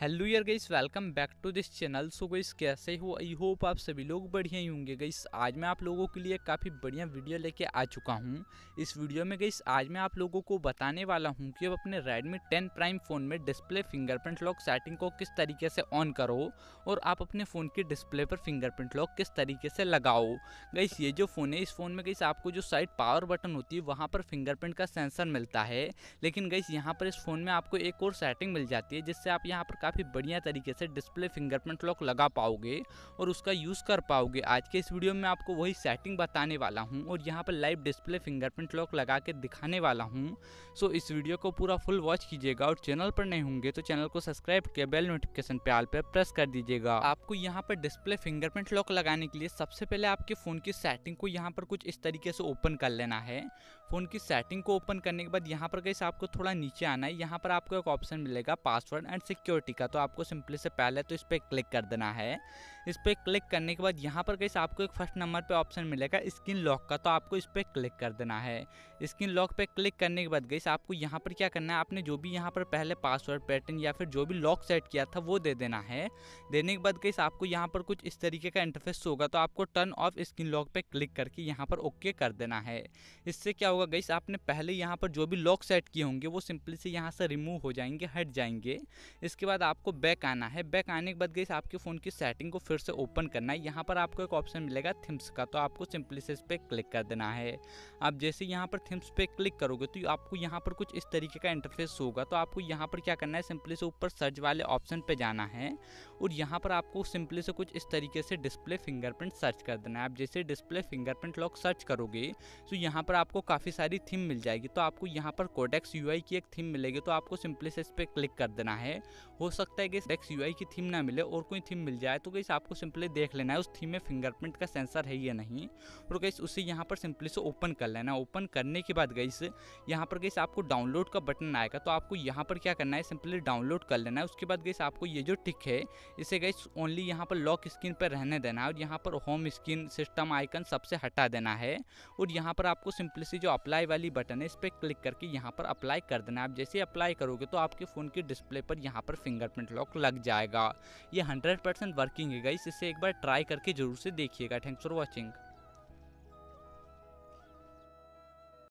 hello यार guys welcome back to this channel so guys कैसे हो आई होप आप सभी लोग बढ़िया ही होंगे गईस आज मैं आप लोगों के लिए काफ़ी बढ़िया वीडियो लेके आ चुका हूँ इस वीडियो में गईस आज मैं आप लोगों को बताने वाला हूँ कि अब अपने Redmi 10 प्राइम फ़ोन में डिस्प्ले फिंगरप्रिंट लॉक सेटिंग को किस तरीके से ऑन करो और आप अपने फ़ोन के डिस्प्ले पर फिंगरप्रिंट लॉक किस तरीके से लगाओ गईस ये जो फ़ोन है इस फ़ोन में गईस आपको जो साइड पावर बटन होती है वहाँ पर फिंगरप्रिंट का सेंसर मिलता है लेकिन गईस यहाँ पर इस फ़ोन में आपको एक और सेटिंग मिल जाती है जिससे आप यहाँ पर काफ़ी बढ़िया तरीके से डिस्प्ले फिंगरप्रिंट लॉक लगा पाओगे और उसका यूज़ कर पाओगे आज के इस वीडियो में आपको वही सेटिंग बताने वाला हूँ और यहाँ पर लाइव डिस्प्ले फिंगरप्रिंट लॉक लगा के दिखाने वाला हूँ सो इस वीडियो को पूरा फुल वॉच कीजिएगा और चैनल पर नहीं होंगे तो चैनल को सब्सक्राइब के बेल नोटिफिकेशन पे आल पर प्रेस कर दीजिएगा आपको यहाँ पर डिस्प्ले फिंगरप्रिंट लॉक लगाने के लिए सबसे पहले आपके फ़ोन की सेटिंग को यहाँ पर कुछ इस तरीके से ओपन कर लेना है फ़ोन की सेटिंग को ओपन करने के बाद यहाँ पर कैसे आपको थोड़ा नीचे आना है यहाँ पर आपको एक ऑप्शन मिलेगा पासवर्ड एंड सिक्योरिटी का तो आपको सिंपली से पहले तो इस पर क्लिक कर देना है इस पर क्लिक करने के बाद यहाँ पर कैसे आपको एक फर्स्ट नंबर पे ऑप्शन मिलेगा स्क्रीन लॉक का तो आपको इस पर क्लिक कर देना है स्क्रीन लॉक पे क्लिक करने के बाद गैस आपको यहाँ पर क्या करना है आपने जो भी यहाँ पर पहले पासवर्ड पैटर्न या फिर जो भी लॉक सेट किया था वो दे देना है देने के बाद गैस आपको यहाँ पर कुछ इस तरीके का इंटरफेस होगा तो आपको टर्न ऑफ स्क्रीन लॉक पर क्लिक करके यहाँ पर ओके कर देना है इससे क्या होगा गैस आपने पहले यहाँ पर जो भी लॉक सेट किए होंगे वो सिंपली से यहाँ से रिमूव हो जाएंगे हट जाएंगे इसके बाद आपको बैक आना है बैक आने के बाद गई आपके फ़ोन की सेटिंग को फिर से ओपन करना है यहाँ पर आपको एक ऑप्शन मिलेगा थिम्स का तो आपको सिंपली से इस पर क्लिक कर देना है आप जैसे यहाँ पर थिम्स पे क्लिक करोगे तो आपको यहाँ पर कुछ इस तरीके का इंटरफेस होगा तो आपको यहाँ पर क्या करना है सिंपली से ऊपर सर्च वाले ऑप्शन पर जाना है और यहाँ पर आपको सिंपली से कुछ इस तरीके से डिस्प्ले फिंगरप्रिंट सर्च कर देना है आप जैसे डिस्प्ले फिंगरप्रिंट लॉक सर्च करोगे तो यहाँ पर आपको काफ़ी सारी थीम मिल जाएगी तो आपको यहाँ पर कोडेक्स यू की एक थीम मिलेगी तो आपको सिंपली से इस पर क्लिक कर देना है हो सकता है कि डेक्स यू की थीम ना मिले और कोई थीम मिल जाए तो कैसे आपको सिंपली देख लेना है उस थीम में फिंगरप्रिंट का सेंसर है या नहीं और तो कैसे उसे यहाँ पर सिंपली से ओपन कर लेना ओपन करने के बाद गई यहाँ पर कैसे आपको डाउनलोड का बटन आएगा तो आपको यहाँ पर क्या करना है सिंपली डाउनलोड कर लेना है उसके बाद गई आपको ये जो टिक है इसे गई ओनली यहाँ पर लॉक स्क्रीन पर रहने देना है और यहाँ पर होम स्क्रीन सिस्टम आइकन सबसे हटा देना है और यहाँ पर आपको सिंपली से जो अप्लाई वाली बटन है इस पर क्लिक करके यहाँ पर अप्लाई कर देना है आप जैसे अप्लाई करोगे तो आपके फ़ोन के डिस्प्ले पर यहाँ पर फिंगर फिंगरप्रिंट लॉक लग जाएगा ये हंड्रेड परसेंट वर्किंग है इसे एक बार ट्राई करके जरूर से देखिएगा थैंक्स फॉर वॉचिंग